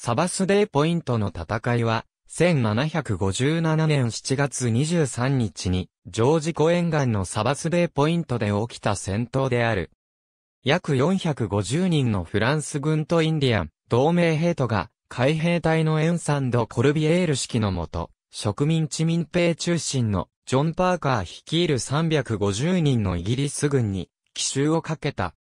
サバスデーポイントの戦いは、1757年7月23日に、ジョージ湖沿岸のサバスデーポイントで起きた戦闘である。約450人のフランス軍とインディアン、同盟兵とが、海兵隊のエンサンド・コルビエール式のもと、植民地民兵中心のジョン・パーカー率いる350人のイギリス軍に奇襲をかけた。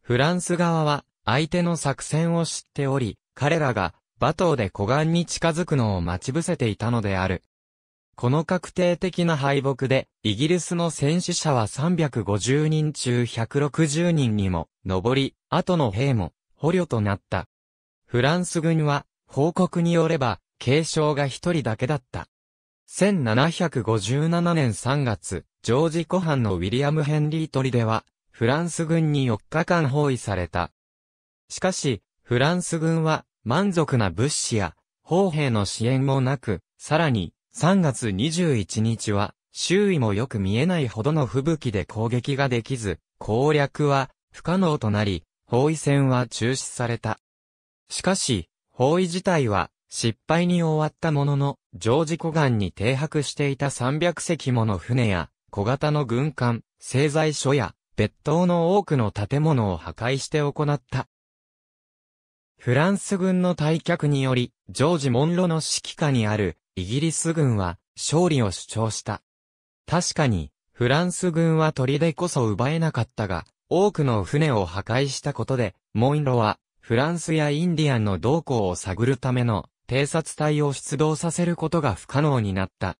フランス側は相手の作戦を知っており、彼らが、馬頭で湖岸に近づくのを待ち伏せていたのである。この確定的な敗北で、イギリスの戦死者は350人中160人にも上り、後の兵も捕虜となった。フランス軍は、報告によれば、軽傷が一人だけだった。1757年3月、ジョージ湖畔のウィリアム・ヘンリートリでは、フランス軍に4日間包囲された。しかし、フランス軍は満足な物資や砲兵の支援もなく、さらに3月21日は周囲もよく見えないほどの吹雪で攻撃ができず、攻略は不可能となり、包囲戦は中止された。しかし、包囲自体は失敗に終わったものの、ジョージ湖岸に停泊していた300隻もの船や、小型の軍艦、製材所や、別当の多くの建物を破壊して行った。フランス軍の退却により、ジョージ・モンロの指揮下にあるイギリス軍は勝利を主張した。確かに、フランス軍は砦こそ奪えなかったが、多くの船を破壊したことで、モンロは、フランスやインディアンの動向を探るための偵察隊を出動させることが不可能になった。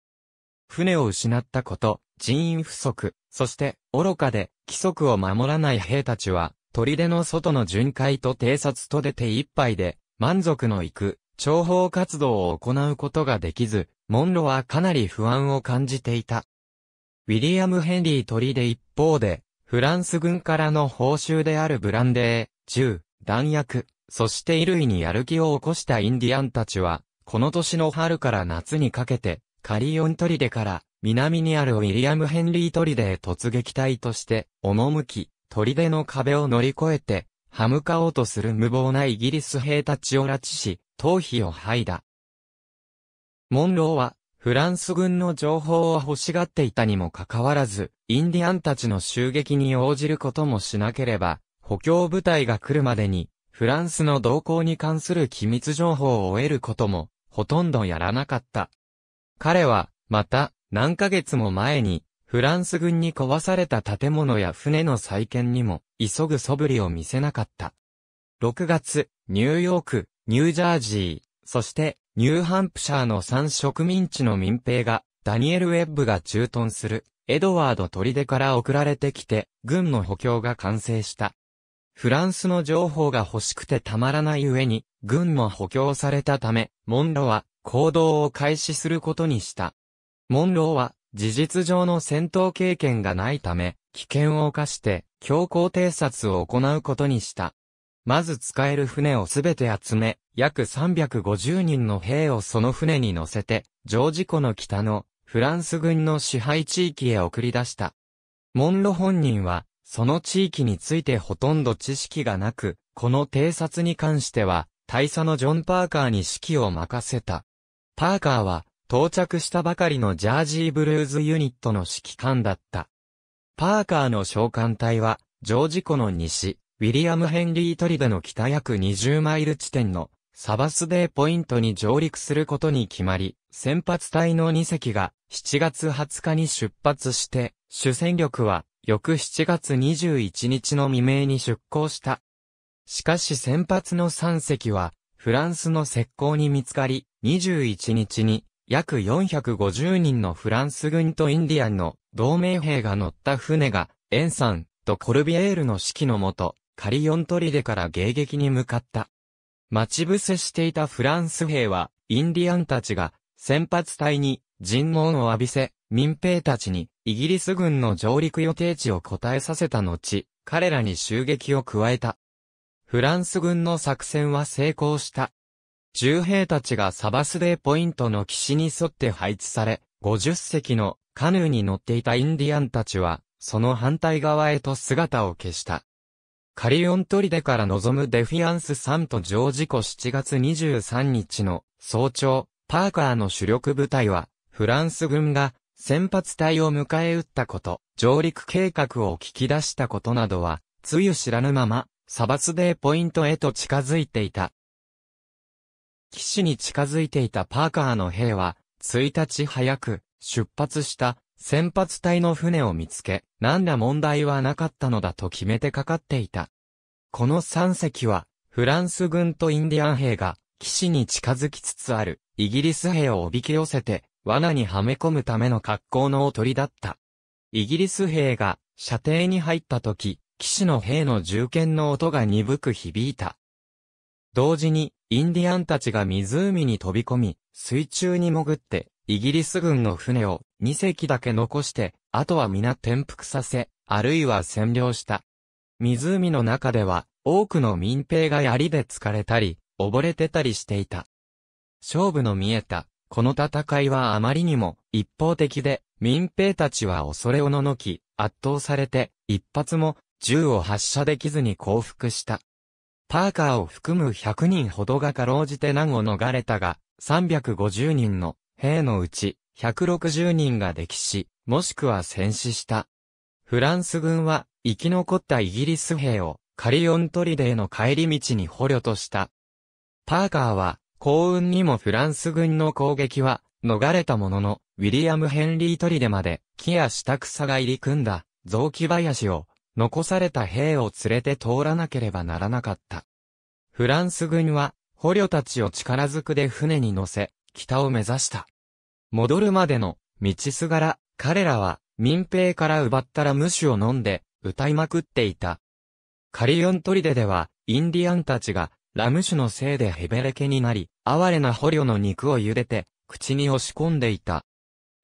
船を失ったこと、人員不足、そして、愚かで、規則を守らない兵たちは、砦の外の巡回と偵察と出て一杯で、満足のいく、諜報活動を行うことができず、モンロはかなり不安を感じていた。ウィリアム・ヘンリー砦一方で、フランス軍からの報酬であるブランデー、銃、弾薬、そして衣類にやる気を起こしたインディアンたちは、この年の春から夏にかけて、カリオン砦から、南にあるウィリアム・ヘンリー砦へ突撃隊として、赴き、砦の壁を乗り越えて、歯向かおうとする無謀なイギリス兵たちを拉致し、頭皮を剥いだ。モンローは、フランス軍の情報を欲しがっていたにもかかわらず、インディアンたちの襲撃に応じることもしなければ、補強部隊が来るまでに、フランスの動向に関する機密情報を得ることも、ほとんどやらなかった。彼は、また、何ヶ月も前に、フランス軍に壊された建物や船の再建にも、急ぐ素振りを見せなかった。6月、ニューヨーク、ニュージャージー、そして、ニューハンプシャーの3植民地の民兵が、ダニエル・ウェッブが駐屯する、エドワード・トリデから送られてきて、軍の補強が完成した。フランスの情報が欲しくてたまらない上に、軍も補強されたため、モンロは、行動を開始することにした。モンローは、事実上の戦闘経験がないため、危険を冒して強行偵察を行うことにした。まず使える船をすべて集め、約350人の兵をその船に乗せて、ジョージ湖の北のフランス軍の支配地域へ送り出した。モンロ本人は、その地域についてほとんど知識がなく、この偵察に関しては、大佐のジョン・パーカーに指揮を任せた。パーカーは、到着したばかりのジャージーブルーズユニットの指揮官だった。パーカーの召喚隊は、ジョージ湖の西、ウィリアム・ヘンリー・トリベの北約20マイル地点のサバスデーポイントに上陸することに決まり、先発隊の2隻が7月20日に出発して、主戦力は翌7月21日の未明に出港した。しかし先発の3隻は、フランスの石膏に見つかり、21日に約450人のフランス軍とインディアンの同盟兵が乗った船が、エンサンとコルビエールの指揮のもと、カリヨントリデから迎撃に向かった。待ち伏せしていたフランス兵は、インディアンたちが、先発隊に尋問を浴びせ、民兵たちに、イギリス軍の上陸予定地を答えさせた後、彼らに襲撃を加えた。フランス軍の作戦は成功した。重兵たちがサバスデーポイントの岸に沿って配置され、50隻のカヌーに乗っていたインディアンたちは、その反対側へと姿を消した。カリオン砦から望むデフィアンス3とジョージ湖7月23日の早朝、パーカーの主力部隊は、フランス軍が先発隊を迎え撃ったこと、上陸計画を聞き出したことなどは、つゆ知らぬまま、サバスデーポイントへと近づいていた。岸に近づいていたパーカーの兵は、1日早く、出発した、先発隊の船を見つけ、何ら問題はなかったのだと決めてかかっていた。この3隻は、フランス軍とインディアン兵が、岸に近づきつつある、イギリス兵をおびき寄せて、罠にはめ込むための格好のおとりだった。イギリス兵が、射程に入った時、岸の兵の銃剣の音が鈍く響いた。同時に、インディアンたちが湖に飛び込み、水中に潜って、イギリス軍の船を2隻だけ残して、あとは皆転覆させ、あるいは占領した。湖の中では、多くの民兵が槍で疲れたり、溺れてたりしていた。勝負の見えた、この戦いはあまりにも一方的で、民兵たちは恐れおののき、圧倒されて、一発も銃を発射できずに降伏した。パーカーを含む100人ほどがかろうじて難を逃れたが、350人の兵のうち160人が溺死、もしくは戦死した。フランス軍は生き残ったイギリス兵をカリオントリデーの帰り道に捕虜とした。パーカーは幸運にもフランス軍の攻撃は逃れたものの、ウィリアム・ヘンリー・トリデまで木や下草が入り組んだ雑木林を残された兵を連れて通らなければならなかった。フランス軍は、捕虜たちを力ずくで船に乗せ、北を目指した。戻るまでの、道すがら、彼らは、民兵から奪ったら無酒を飲んで、歌いまくっていた。カリオントリデでは、インディアンたちが、ラム酒のせいでヘベレケになり、哀れな捕虜の肉を茹でて、口に押し込んでいた。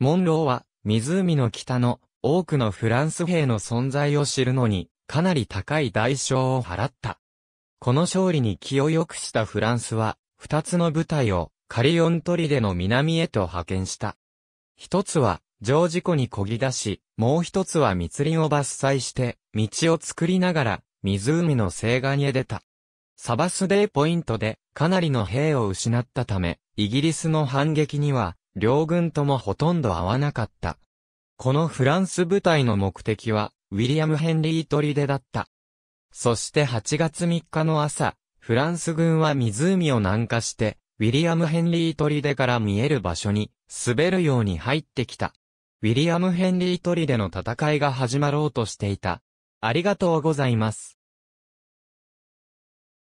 モンローは、湖の北の多くのフランス兵の存在を知るのに、かなり高い代償を払った。この勝利に気を良くしたフランスは、二つの部隊をカリオントリデの南へと派遣した。一つは、常事故に漕ぎ出し、もう一つは密林を伐採して、道を作りながら、湖の西岸へ出た。サバスデーポイントで、かなりの兵を失ったため、イギリスの反撃には、両軍ともほとんど合わなかった。このフランス部隊の目的は、ウィリアム・ヘンリー・トリデだった。そして8月3日の朝、フランス軍は湖を南下して、ウィリアム・ヘンリー・トリデから見える場所に、滑るように入ってきた。ウィリアム・ヘンリー・トリデの戦いが始まろうとしていた。ありがとうございます。